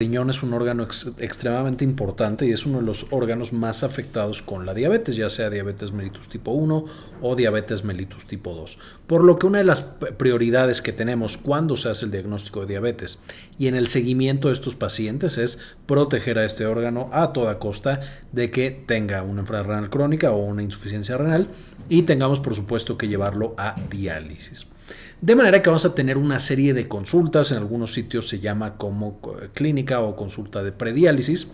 El riñón es un órgano extremadamente importante y es uno de los órganos más afectados con la diabetes, ya sea diabetes mellitus tipo 1 o diabetes mellitus tipo 2. Por lo que una de las prioridades que tenemos cuando se hace el diagnóstico de diabetes y en el seguimiento de estos pacientes es proteger a este órgano a toda costa de que tenga una enfermedad renal crónica o una insuficiencia renal y tengamos por supuesto que llevarlo a diálisis. De manera que vamos a tener una serie de consultas, en algunos sitios se llama como eh, clínica o consulta de prediálisis.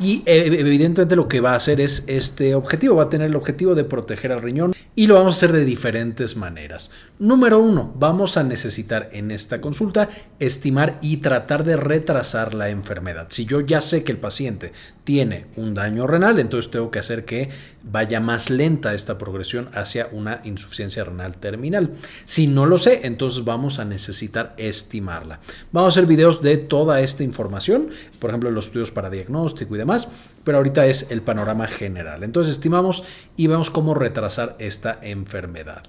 Y eh, evidentemente lo que va a hacer es este objetivo, va a tener el objetivo de proteger al riñón y lo vamos a hacer de diferentes maneras. Número uno, vamos a necesitar en esta consulta estimar y tratar de retrasar la enfermedad. Si yo ya sé que el paciente tiene un daño renal, entonces tengo que hacer que vaya más lenta esta progresión hacia una insuficiencia renal terminal. Si no lo sé, entonces vamos a necesitar estimarla. Vamos a hacer videos de toda esta información, por ejemplo, los estudios para diagnóstico y demás más, pero ahorita es el panorama general. Entonces estimamos y vemos cómo retrasar esta enfermedad.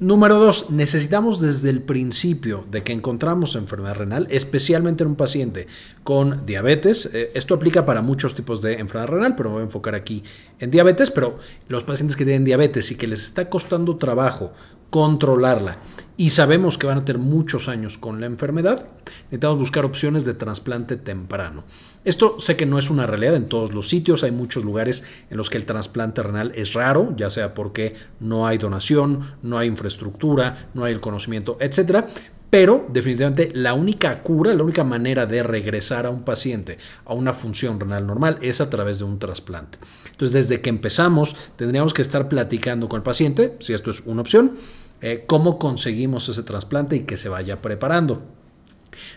Número dos, necesitamos desde el principio de que encontramos enfermedad renal, especialmente en un paciente con diabetes. Eh, esto aplica para muchos tipos de enfermedad renal, pero voy a enfocar aquí en diabetes. Pero los pacientes que tienen diabetes y que les está costando trabajo controlarla. Y sabemos que van a tener muchos años con la enfermedad. Necesitamos buscar opciones de trasplante temprano. Esto sé que no es una realidad en todos los sitios. Hay muchos lugares en los que el trasplante renal es raro, ya sea porque no hay donación, no hay infraestructura, no hay el conocimiento, etcétera. Pero definitivamente la única cura, la única manera de regresar a un paciente a una función renal normal es a través de un trasplante. Entonces, desde que empezamos, tendríamos que estar platicando con el paciente, si esto es una opción, eh, cómo conseguimos ese trasplante y que se vaya preparando.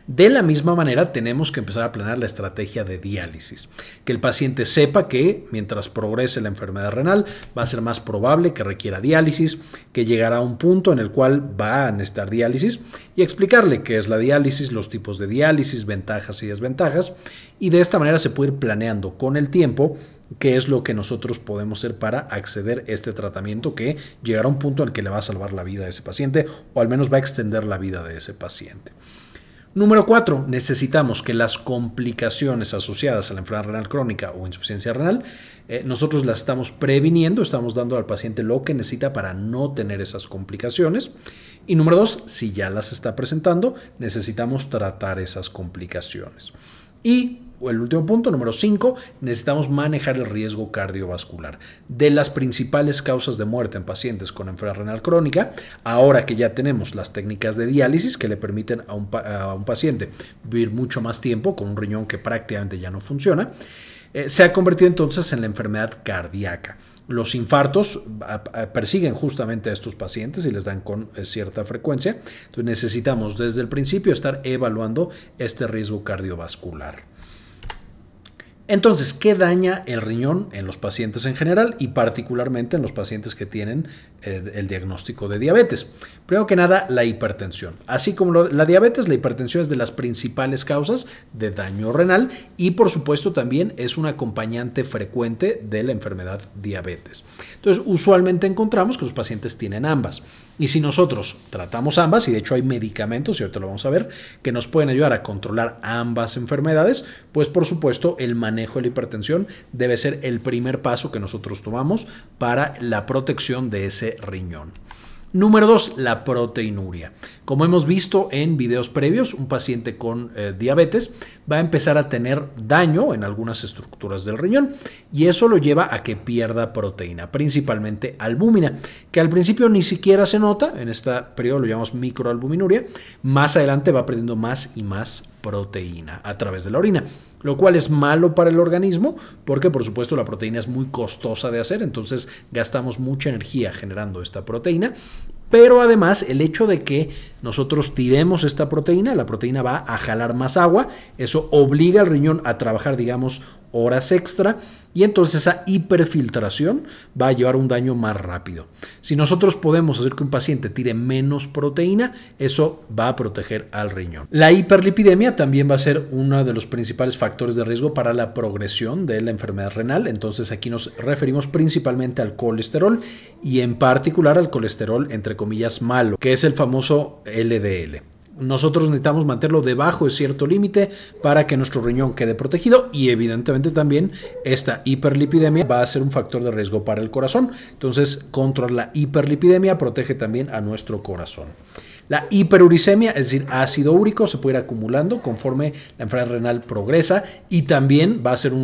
De la misma manera, tenemos que empezar a planear la estrategia de diálisis. Que el paciente sepa que mientras progrese la enfermedad renal, va a ser más probable que requiera diálisis, que llegará a un punto en el cual va a necesitar diálisis y explicarle qué es la diálisis, los tipos de diálisis, ventajas y desventajas. Y de esta manera se puede ir planeando con el tiempo qué es lo que nosotros podemos hacer para acceder a este tratamiento que llegará a un punto en el que le va a salvar la vida a ese paciente o al menos va a extender la vida de ese paciente. Número cuatro, Necesitamos que las complicaciones asociadas a la enfermedad renal crónica o insuficiencia renal, eh, nosotros las estamos previniendo, estamos dando al paciente lo que necesita para no tener esas complicaciones. Y número dos, Si ya las está presentando, necesitamos tratar esas complicaciones. Y el último punto, número 5, necesitamos manejar el riesgo cardiovascular. De las principales causas de muerte en pacientes con enfermedad renal crónica, ahora que ya tenemos las técnicas de diálisis que le permiten a un, paciente vivir mucho más tiempo con un riñón que prácticamente ya no funciona, eh, se ha convertido entonces en la enfermedad cardíaca. Los infartos persiguen justamente a estos pacientes y les dan con eh, cierta frecuencia. Entonces necesitamos desde el principio estar evaluando este riesgo cardiovascular. Entonces, ¿qué daña el riñón en los pacientes en general y particularmente en los pacientes que tienen eh, el diagnóstico de diabetes? Primero que nada, la hipertensión. Así como la diabetes, la hipertensión es de las principales causas de daño renal y por supuesto también es un acompañante frecuente de la enfermedad diabetes. Entonces, usualmente encontramos que los pacientes tienen ambas. Y si nosotros tratamos ambas, y de hecho hay medicamentos, y ahorita lo vamos a ver, que nos pueden ayudar a controlar ambas enfermedades, pues por supuesto el manejo de la hipertensión debe ser el primer paso que nosotros tomamos para la protección de ese riñón. Número 2, la proteinuria. Como hemos visto en videos previos, un paciente con eh, diabetes va a empezar a tener daño en algunas estructuras del riñón y eso lo lleva a que pierda proteína, principalmente albúmina, que al principio ni siquiera se nota, en este periodo lo llamamos microalbuminuria, más adelante va perdiendo más y más proteína a través de la orina, lo cual es malo para el organismo porque por supuesto la proteína es muy costosa de hacer, entonces gastamos mucha energía generando esta proteína pero además el hecho de que nosotros tiremos esta proteína, la proteína va a jalar más agua, eso obliga al riñón a trabajar, digamos, horas extra y entonces esa hiperfiltración va a llevar un daño más rápido. Si nosotros podemos hacer que un paciente tire menos proteína, eso va a proteger al riñón. La hiperlipidemia también va a ser uno de los principales factores de riesgo para la progresión de la enfermedad renal, entonces aquí nos referimos principalmente al colesterol y en particular al colesterol entre comillas malo, que es el famoso LDL. Nosotros necesitamos mantenerlo debajo de cierto límite para que nuestro riñón quede protegido y evidentemente también esta hiperlipidemia va a ser un factor de riesgo para el corazón. Entonces, contra la hiperlipidemia protege también a nuestro corazón. La hiperuricemia, es decir, ácido úrico, se puede ir acumulando conforme la enfermedad renal progresa y también va a ser eh,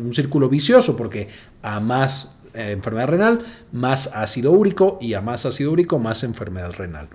un círculo vicioso porque a más eh, enfermedad renal, más ácido úrico y a más ácido úrico, más enfermedad renal.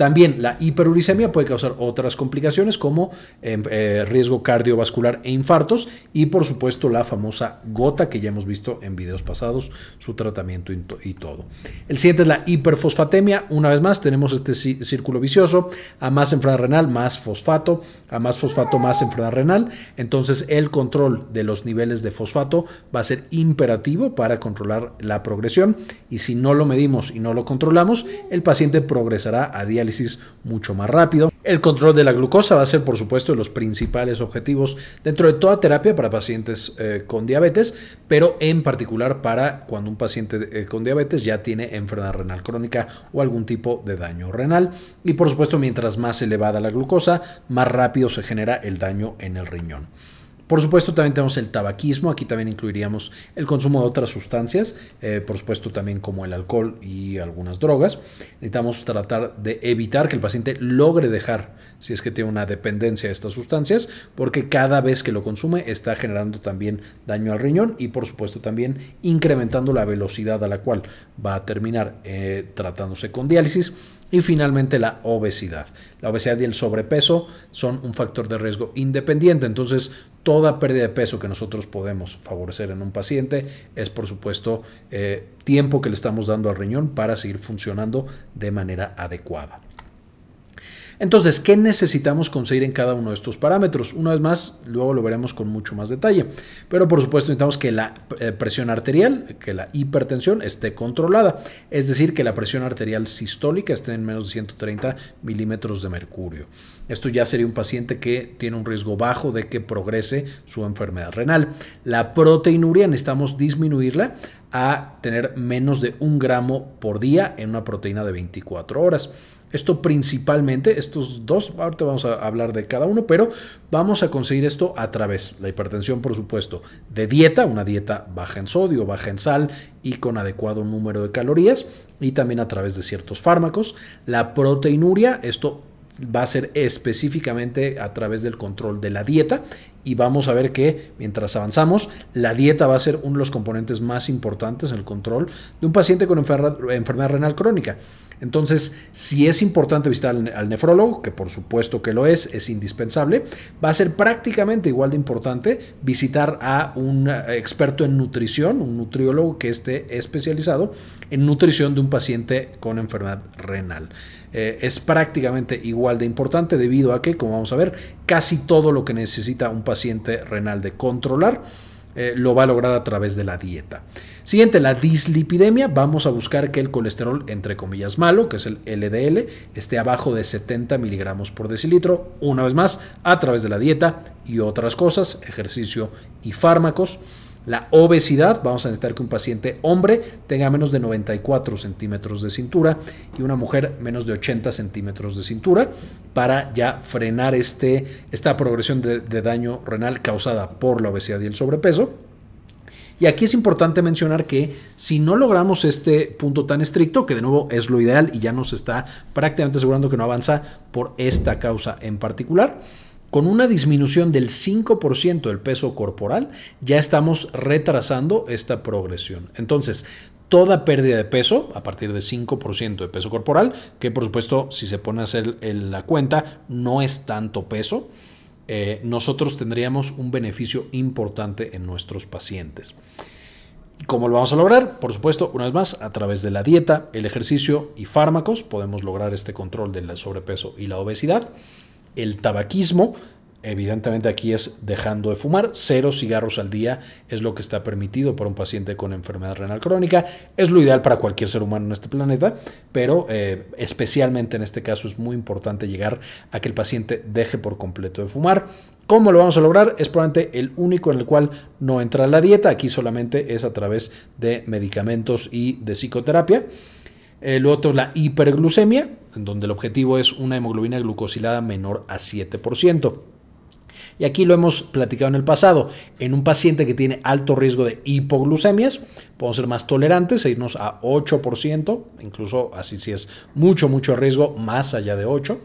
También la hiperuricemia puede causar otras complicaciones como eh, eh, riesgo cardiovascular e infartos y por supuesto la famosa gota que ya hemos visto en videos pasados, su tratamiento y todo. El siguiente es la hiperfosfatemia. Una vez más tenemos este círculo vicioso. A más enfermedad renal, más fosfato. A más fosfato, más enfermedad renal. Entonces el control de los niveles de fosfato va a ser imperativo para controlar la progresión y si no lo medimos y no lo controlamos, el paciente progresará a diálisis mucho más rápido. El control de la glucosa va a ser, por supuesto, los principales objetivos dentro de toda terapia para pacientes eh, con diabetes, pero en particular para cuando un paciente eh, con diabetes ya tiene enfermedad renal crónica o algún tipo de daño renal. Y por supuesto, mientras más elevada la glucosa, más rápido se genera el daño en el riñón. Por supuesto, también tenemos el tabaquismo, aquí también incluiríamos el consumo de otras sustancias, eh, por supuesto también como el alcohol y algunas drogas. Necesitamos tratar de evitar que el paciente logre dejar, si es que tiene una dependencia de estas sustancias, porque cada vez que lo consume está generando también daño al riñón y por supuesto también incrementando la velocidad a la cual va a terminar eh, tratándose con diálisis. Y finalmente la obesidad. La obesidad y el sobrepeso son un factor de riesgo independiente, entonces Toda pérdida de peso que nosotros podemos favorecer en un paciente es, por supuesto, eh, tiempo que le estamos dando al riñón para seguir funcionando de manera adecuada. Entonces, ¿qué necesitamos conseguir en cada uno de estos parámetros? Una vez más, luego lo veremos con mucho más detalle. Pero por supuesto necesitamos que la eh, presión arterial, que la hipertensión esté controlada. Es decir, que la presión arterial sistólica esté en menos de 130 milímetros de mercurio. Esto ya sería un paciente que tiene un riesgo bajo de que progrese su enfermedad renal. La proteinuria necesitamos disminuirla a tener menos de un gramo por día en una proteína de 24 horas. Esto principalmente, estos dos, ahorita vamos a hablar de cada uno, pero vamos a conseguir esto a través, la hipertensión por supuesto, de dieta, una dieta baja en sodio, baja en sal y con adecuado número de calorías, y también a través de ciertos fármacos, la proteinuria, esto va a ser específicamente a través del control de la dieta y vamos a ver que mientras avanzamos, la dieta va a ser uno de los componentes más importantes en el control de un paciente con enfermedad renal crónica. Entonces, si es importante visitar al nefrólogo, que por supuesto que lo es, es indispensable, va a ser prácticamente igual de importante visitar a un eh, experto en nutrición, un nutriólogo que esté especializado en nutrición de un paciente con enfermedad renal. Eh, es prácticamente igual de importante debido a que, como vamos a ver, casi todo lo que necesita un paciente renal de controlar. Eh, lo va a lograr a través de la dieta. Siguiente, la dislipidemia. Vamos a buscar que el colesterol, entre comillas, malo, que es el LDL, esté abajo de 70 miligramos por decilitro, una vez más, a través de la dieta y otras cosas, ejercicio y fármacos. La obesidad, vamos a necesitar que un paciente hombre tenga menos de 94 centímetros de cintura y una mujer menos de 80 centímetros de cintura para ya frenar este, esta progresión de, de daño renal causada por la obesidad y el sobrepeso. Y aquí es importante mencionar que si no logramos este punto tan estricto, que de nuevo es lo ideal y ya nos está prácticamente asegurando que no avanza por esta causa en particular, con una disminución del 5% del peso corporal, ya estamos retrasando esta progresión. Entonces, toda pérdida de peso, a partir de 5% de peso corporal, que por supuesto, si se pone a hacer la cuenta, no es tanto peso, eh, nosotros tendríamos un beneficio importante en nuestros pacientes. ¿Cómo lo vamos a lograr? Por supuesto, una vez más, a través de la dieta, el ejercicio y fármacos podemos lograr este control del sobrepeso y la obesidad el tabaquismo. Evidentemente aquí es dejando de fumar, cero cigarros al día es lo que está permitido para un paciente con enfermedad renal crónica, es lo ideal para cualquier ser humano en este planeta, pero eh, especialmente en este caso es muy importante llegar a que el paciente deje por completo de fumar. ¿Cómo lo vamos a lograr? Es probablemente el único en el cual no entra la dieta, aquí solamente es a través de medicamentos y de psicoterapia. El otro es la hiperglucemia, en donde el objetivo es una hemoglobina glucosilada menor a 7%. Y aquí lo hemos platicado en el pasado. En un paciente que tiene alto riesgo de hipoglucemias, podemos ser más tolerantes e irnos a 8%, incluso así si es mucho, mucho riesgo, más allá de 8%.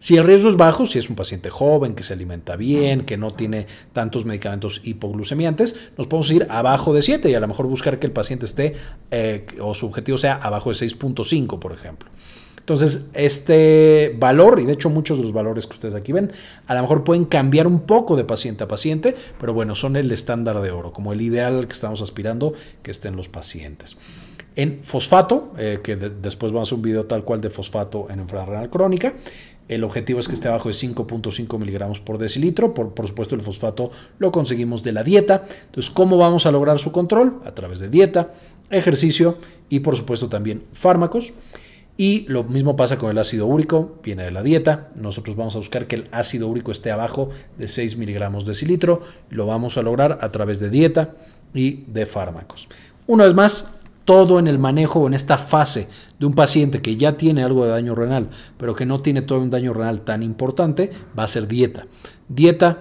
Si el riesgo es bajo, si es un paciente joven, que se alimenta bien, que no tiene tantos medicamentos hipoglucemiantes, nos podemos ir abajo de 7 y a lo mejor buscar que el paciente esté eh, o su objetivo sea abajo de 6.5, por ejemplo. Entonces, este valor, y de hecho muchos de los valores que ustedes aquí ven, a lo mejor pueden cambiar un poco de paciente a paciente, pero bueno, son el estándar de oro, como el ideal que estamos aspirando que estén los pacientes. En fosfato, eh, que después vamos a un video tal cual de fosfato en enfermedad renal crónica, el objetivo es que esté abajo de 5.5 miligramos por decilitro. Por, supuesto, el fosfato lo conseguimos de la dieta. Entonces, ¿cómo vamos a lograr su control? A través de dieta, ejercicio y, por supuesto, también fármacos. Y lo mismo pasa con el ácido úrico, viene de la dieta. Nosotros vamos a buscar que el ácido úrico esté abajo de 6 miligramos decilitro. Lo vamos a lograr a través de dieta y de fármacos. Una vez más, todo en el manejo en esta fase de un paciente que ya tiene algo de daño renal, pero que no tiene todo un daño renal tan importante, va a ser dieta. Dieta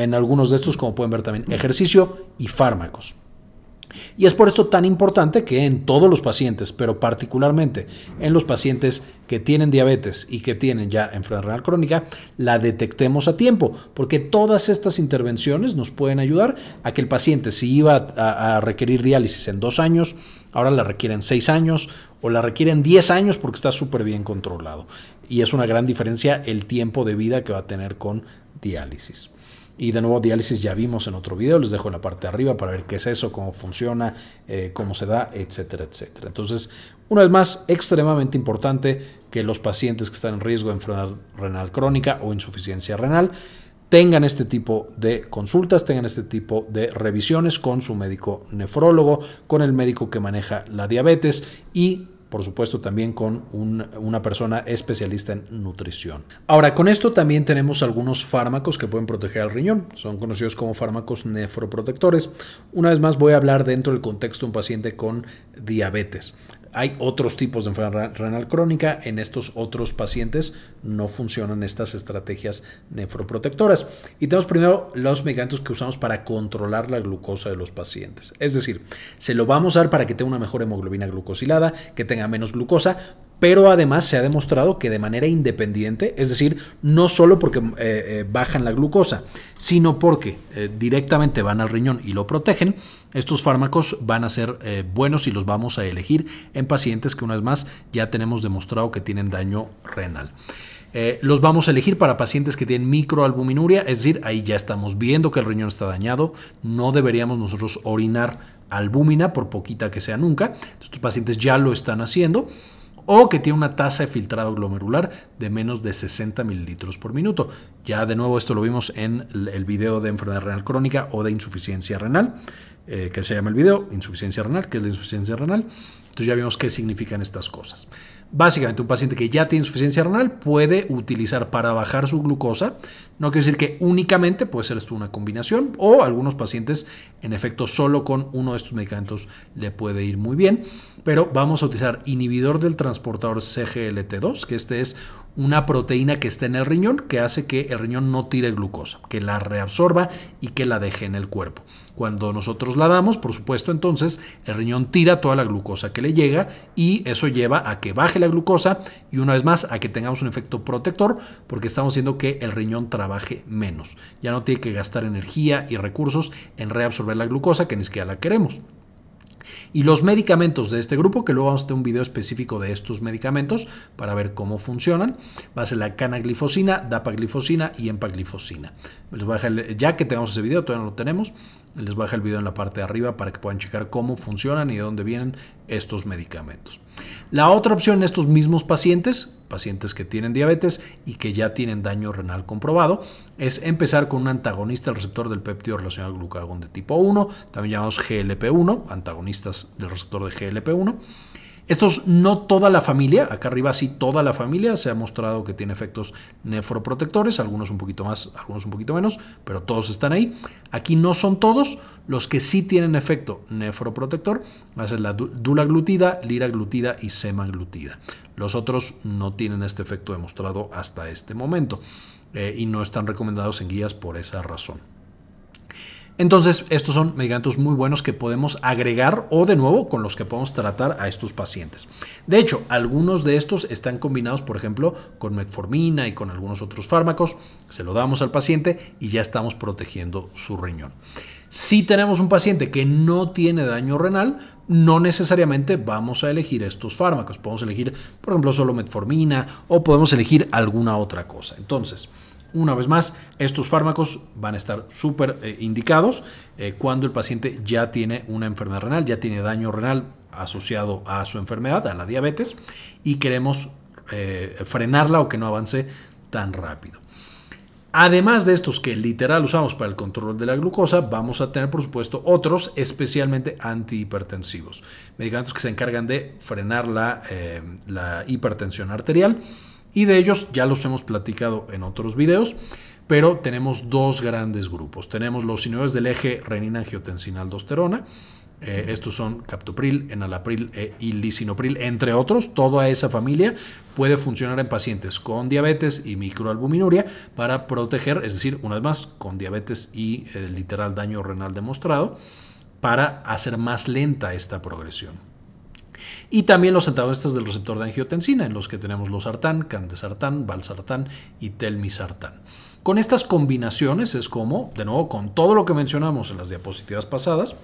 en algunos de estos, como pueden ver también, ejercicio y fármacos. Y es por esto tan importante que en todos los pacientes, pero particularmente en los pacientes que tienen diabetes y que tienen ya enfermedad renal crónica, la detectemos a tiempo, porque todas estas intervenciones nos pueden ayudar a que el paciente, si iba a, requerir diálisis en dos años, ahora la requieren seis años o la requieren diez años porque está súper bien controlado. Y es una gran diferencia el tiempo de vida que va a tener con diálisis. Y de nuevo diálisis ya vimos en otro video, les dejo en la parte de arriba para ver qué es eso, cómo funciona, eh, cómo se da, etcétera, etcétera. Entonces, una vez más, extremadamente importante que los pacientes que están en riesgo de enfermedad renal crónica o insuficiencia renal tengan este tipo de consultas, tengan este tipo de revisiones con su médico nefrólogo, con el médico que maneja la diabetes y por supuesto también con una persona especialista en nutrición. Ahora, con esto también tenemos algunos fármacos que pueden proteger al riñón, son conocidos como fármacos nefroprotectores. Una vez más voy a hablar dentro del contexto de un paciente con diabetes. Hay otros tipos de enfermedad renal crónica. En estos otros pacientes no funcionan estas estrategias nefroprotectoras. Y tenemos primero los medicamentos que usamos para controlar la glucosa de los pacientes. Es decir, se lo vamos a dar para que tenga una mejor hemoglobina glucosilada, que tenga menos glucosa, pero además se ha demostrado que de manera independiente, es decir, no solo porque eh, eh, bajan la glucosa, sino porque eh, directamente van al riñón y lo protegen, estos fármacos van a ser buenos y los vamos a elegir en pacientes que una vez más ya tenemos demostrado que tienen daño renal. los vamos a elegir para pacientes que tienen microalbuminuria, es decir, ahí ya estamos viendo que el riñón está dañado, no deberíamos nosotros orinar albúmina por poquita que sea nunca. Estos pacientes ya lo están haciendo o que tiene una tasa de filtrado glomerular de menos de 60 mililitros por minuto. Ya de nuevo esto lo vimos en el video de enfermedad renal crónica o de insuficiencia renal. Eh, que se llama el video, insuficiencia renal, que es la insuficiencia renal. Entonces ya vimos qué significan estas cosas. Básicamente, un paciente que ya tiene insuficiencia renal puede utilizar para bajar su glucosa. No quiere decir que únicamente puede ser esto una combinación o algunos pacientes, en efecto, solo con uno de estos medicamentos le puede ir muy bien. Pero vamos a utilizar inhibidor del transportador CGLT2, que este es una proteína que está en el riñón que hace que el riñón no tire glucosa, que la reabsorba y que la deje en el cuerpo. Cuando nosotros la damos, por supuesto, entonces el riñón tira toda la glucosa que le llega y eso lleva a que baje la glucosa y una vez más a que tengamos un efecto protector porque estamos haciendo que el riñón trabaje menos. Ya no tiene que gastar energía y recursos en reabsorber la glucosa que ni siquiera la queremos. Y los medicamentos de este grupo, que luego vamos a tener un video específico de estos medicamentos para ver cómo funcionan, va a ser la canaglifosina, dapaglifosina y empaglifosina. Les voy a dejar, ya que tenemos ese video, todavía no lo tenemos, les baja el video en la parte de arriba para que puedan checar cómo funcionan y de dónde vienen estos medicamentos. La otra opción en estos mismos pacientes, pacientes que tienen diabetes y que ya tienen daño renal comprobado, es empezar con un antagonista del receptor del péptido relacionado al glucagón de tipo 1, también llamados GLP-1, antagonistas del receptor de GLP-1 estos no toda la familia, acá arriba sí toda la familia se ha mostrado que tiene efectos nefroprotectores, algunos un poquito más, algunos un poquito menos, pero todos están ahí. Aquí no son todos, los que sí tienen efecto nefroprotector va a ser la dulaglutida, liraglutida y semaglutida. Los otros no tienen este efecto demostrado hasta este momento eh, y no están recomendados en guías por esa razón. Entonces, estos son medicamentos muy buenos que podemos agregar o de nuevo con los que podemos tratar a estos pacientes. De hecho, algunos de estos están combinados, por ejemplo, con metformina y con algunos otros fármacos. Se lo damos al paciente y ya estamos protegiendo su riñón. Si tenemos un paciente que no tiene daño renal, no necesariamente vamos a elegir estos fármacos. Podemos elegir, por ejemplo, solo metformina o podemos elegir alguna otra cosa. Entonces, una vez más, estos fármacos van a estar súper eh, indicados eh, cuando el paciente ya tiene una enfermedad renal, ya tiene daño renal asociado a su enfermedad, a la diabetes, y queremos eh, frenarla o que no avance tan rápido. Además de estos que literal usamos para el control de la glucosa, vamos a tener por supuesto otros especialmente antihipertensivos, medicamentos que se encargan de frenar la hipertensión arterial y de ellos ya los hemos platicado en otros videos, pero tenemos dos grandes grupos. Tenemos los inhibidores del eje renina-angiotensina-aldosterona. Eh, estos son captopril, enalapril e, y lisinopril, entre otros. Toda esa familia puede funcionar en pacientes con diabetes y microalbuminuria para proteger, es decir, una vez más, con diabetes y eh, literal daño renal demostrado, para hacer más lenta esta progresión. Y también los antagonistas del receptor de angiotensina, en los que tenemos los sartán, candesartán, valsartán y telmisartán. Con estas combinaciones es como, de nuevo, con todo lo que mencionamos en las diapositivas pasadas,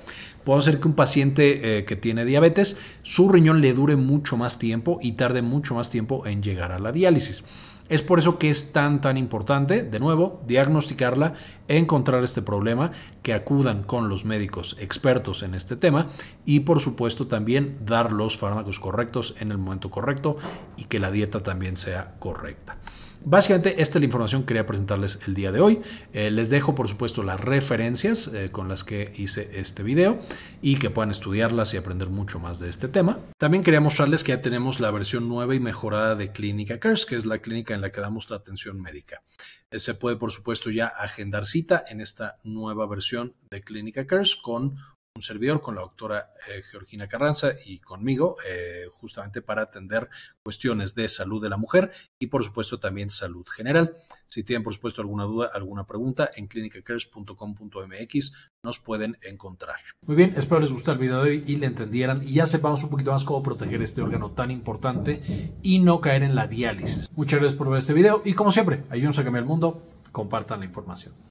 puedo hacer que un paciente eh, que tiene diabetes, su riñón le dure mucho más tiempo y tarde mucho más tiempo en llegar a la diálisis. Es por eso que es tan, tan importante, de nuevo, diagnosticarla, encontrar este problema, que acudan con los médicos expertos en este tema y, por supuesto, también dar los fármacos correctos en el momento correcto y que la dieta también sea correcta. Básicamente, esta es la información que quería presentarles el día de hoy. Eh, les dejo, por supuesto, las referencias eh, con las que hice este video y que puedan estudiarlas y aprender mucho más de este tema. También quería mostrarles que ya tenemos la versión nueva y mejorada de Clínica CARES, que es la clínica en la que damos la atención médica. Eh, se puede, por supuesto, ya agendar cita en esta nueva versión de Clínica CARES con un servidor, con la doctora eh, Georgina Carranza y conmigo, eh, justamente para atender cuestiones de salud de la mujer y por supuesto también salud general. Si tienen por supuesto alguna duda, alguna pregunta, en clinicacares.com.mx nos pueden encontrar. Muy bien, espero les guste el video de hoy y le entendieran y ya sepamos un poquito más cómo proteger este órgano tan importante y no caer en la diálisis. Muchas gracias por ver este video y como siempre, ayúdenos a cambiar el mundo, compartan la información.